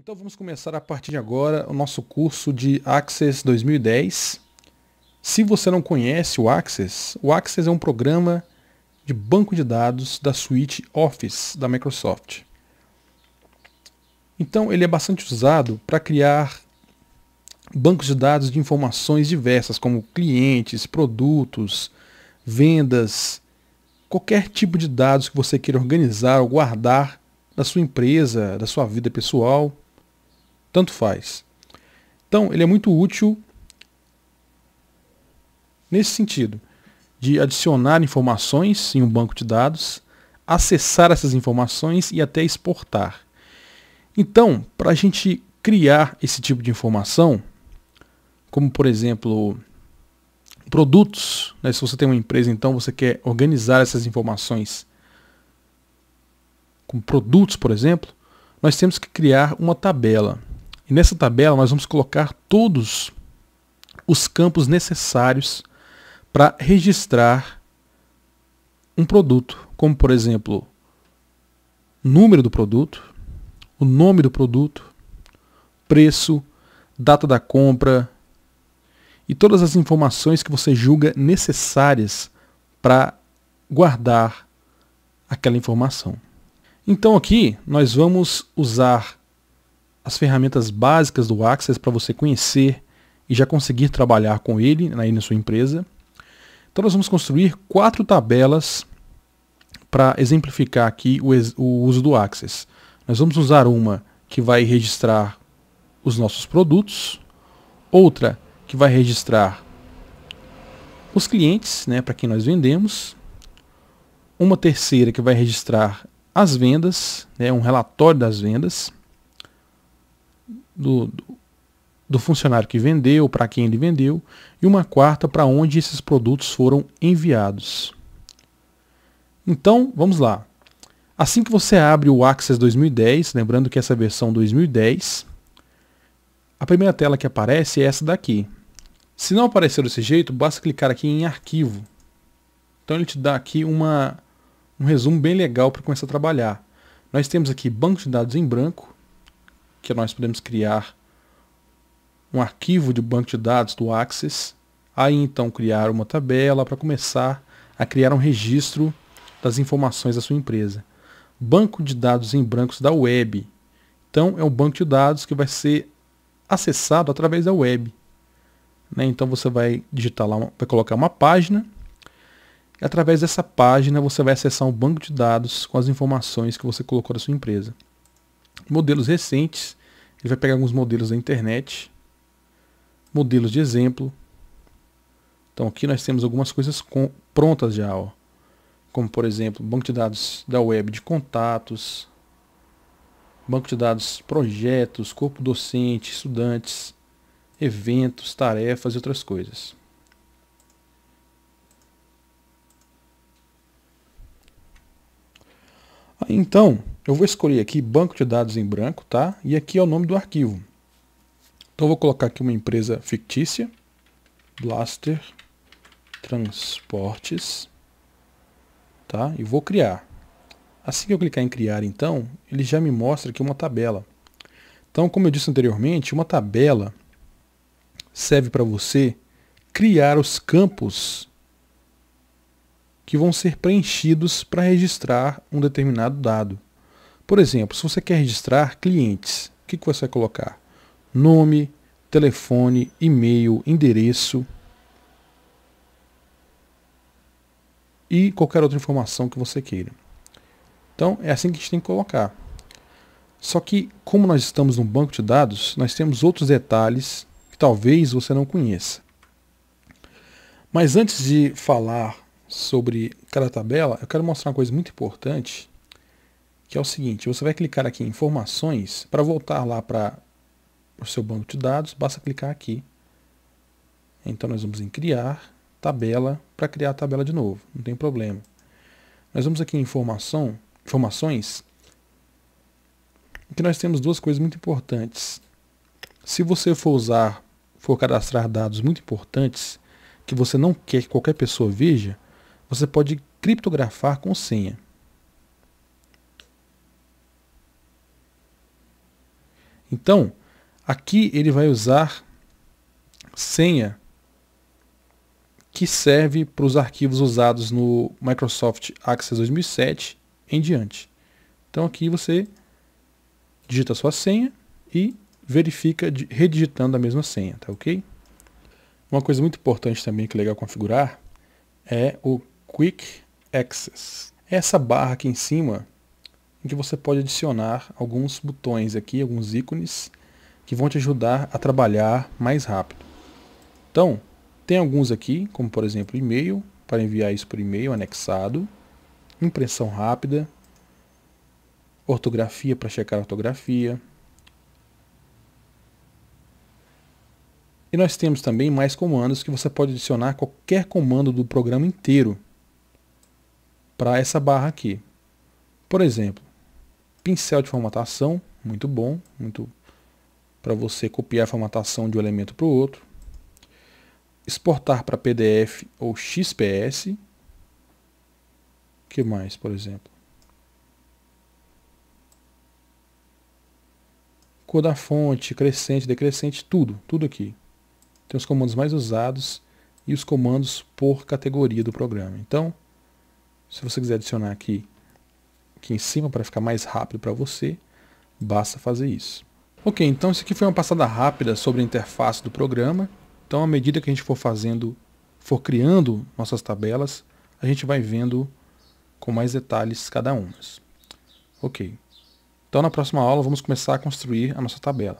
Então vamos começar a partir de agora o nosso curso de Access 2010. Se você não conhece o Access, o Access é um programa de banco de dados da suíte Office da Microsoft. Então ele é bastante usado para criar bancos de dados de informações diversas, como clientes, produtos, vendas, qualquer tipo de dados que você queira organizar ou guardar da sua empresa, da sua vida pessoal. Tanto faz. Então, ele é muito útil nesse sentido, de adicionar informações em um banco de dados, acessar essas informações e até exportar. Então, para a gente criar esse tipo de informação, como por exemplo produtos, né? se você tem uma empresa, então você quer organizar essas informações com produtos, por exemplo, nós temos que criar uma tabela. E nessa tabela nós vamos colocar todos os campos necessários para registrar um produto, como por exemplo, número do produto, o nome do produto, preço, data da compra e todas as informações que você julga necessárias para guardar aquela informação. Então aqui nós vamos usar as ferramentas básicas do Access para você conhecer e já conseguir trabalhar com ele né, aí na sua empresa. Então nós vamos construir quatro tabelas para exemplificar aqui o, o uso do Access. Nós vamos usar uma que vai registrar os nossos produtos, outra que vai registrar os clientes, né, para quem nós vendemos, uma terceira que vai registrar as vendas, né, um relatório das vendas, do, do funcionário que vendeu, para quem ele vendeu, e uma quarta para onde esses produtos foram enviados. Então, vamos lá. Assim que você abre o Access 2010, lembrando que essa versão 2010, a primeira tela que aparece é essa daqui. Se não aparecer desse jeito, basta clicar aqui em arquivo. Então ele te dá aqui uma, um resumo bem legal para começar a trabalhar. Nós temos aqui banco de dados em branco, que nós podemos criar um arquivo de banco de dados do Access, aí então criar uma tabela para começar a criar um registro das informações da sua empresa. Banco de dados em brancos da web. Então é um banco de dados que vai ser acessado através da web. Né? Então você vai digitar lá, vai colocar uma página e através dessa página você vai acessar um banco de dados com as informações que você colocou da sua empresa modelos recentes, ele vai pegar alguns modelos da internet, modelos de exemplo. Então aqui nós temos algumas coisas com, prontas já, ó. como por exemplo, banco de dados da web de contatos, banco de dados projetos, corpo docente, estudantes, eventos, tarefas e outras coisas. Então, eu vou escolher aqui banco de dados em branco, tá? E aqui é o nome do arquivo. Então eu vou colocar aqui uma empresa fictícia, Blaster Transportes, tá? E vou criar. Assim que eu clicar em criar, então, ele já me mostra aqui uma tabela. Então, como eu disse anteriormente, uma tabela serve para você criar os campos que vão ser preenchidos para registrar um determinado dado. Por exemplo, se você quer registrar clientes, o que, que você vai colocar? Nome, telefone, e-mail, endereço e qualquer outra informação que você queira. Então, é assim que a gente tem que colocar. Só que, como nós estamos no banco de dados, nós temos outros detalhes que talvez você não conheça. Mas antes de falar sobre cada tabela, eu quero mostrar uma coisa muito importante que é o seguinte, você vai clicar aqui em informações, para voltar lá para o seu banco de dados, basta clicar aqui. Então nós vamos em criar, tabela, para criar a tabela de novo, não tem problema. Nós vamos aqui em informação, informações, que nós temos duas coisas muito importantes. Se você for usar, for cadastrar dados muito importantes, que você não quer que qualquer pessoa veja, você pode criptografar com senha. Então, aqui ele vai usar senha que serve para os arquivos usados no Microsoft Access 2007 em diante. Então aqui você digita a sua senha e verifica redigitando a mesma senha, tá ok? Uma coisa muito importante também que é legal configurar é o Quick Access. Essa barra aqui em cima em que você pode adicionar alguns botões aqui, alguns ícones, que vão te ajudar a trabalhar mais rápido. Então, tem alguns aqui, como por exemplo e-mail, para enviar isso por e-mail anexado, impressão rápida, ortografia para checar a ortografia. E nós temos também mais comandos que você pode adicionar qualquer comando do programa inteiro para essa barra aqui. Por exemplo, pincel de formatação, muito bom, muito para você copiar a formatação de um elemento para o outro. Exportar para PDF ou XPS. que mais, por exemplo? Cor da fonte, crescente, decrescente, tudo, tudo aqui. Tem os comandos mais usados e os comandos por categoria do programa. Então, se você quiser adicionar aqui aqui em cima para ficar mais rápido para você, basta fazer isso. Ok, então isso aqui foi uma passada rápida sobre a interface do programa. Então, à medida que a gente for fazendo, for criando nossas tabelas, a gente vai vendo com mais detalhes cada uma. Ok. Então, na próxima aula, vamos começar a construir a nossa tabela.